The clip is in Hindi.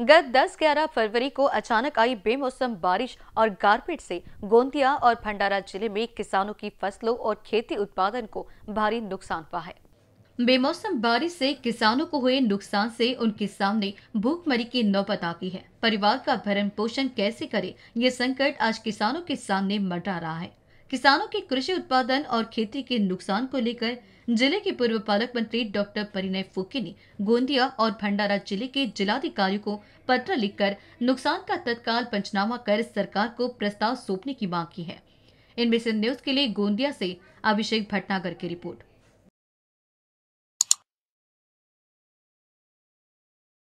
गत 10-11 फरवरी को अचानक आई बेमौसम बारिश और गारपीट से गोंदिया और भंडारा जिले में किसानों की फसलों और खेती उत्पादन को भारी नुकसान हुआ है बेमौसम बारिश से किसानों को हुए नुकसान से उनके सामने भूखमरी की नौबत आ गई है परिवार का भरण पोषण कैसे करे ये संकट आज किसानों के सामने मंडरा रहा है किसानों के कृषि उत्पादन और खेती के नुकसान को लेकर जिले के पूर्व पालक मंत्री डॉक्टर परिणय फुके ने गोंदिया और भंडारा जिले के जिलाधिकारियों को पत्र लिखकर नुकसान का तत्काल पंचनामा कर सरकार को प्रस्ताव सौंपने की मांग की है इनमें से न्यूज के लिए गोंदिया से अभिषेक भटनागर की रिपोर्ट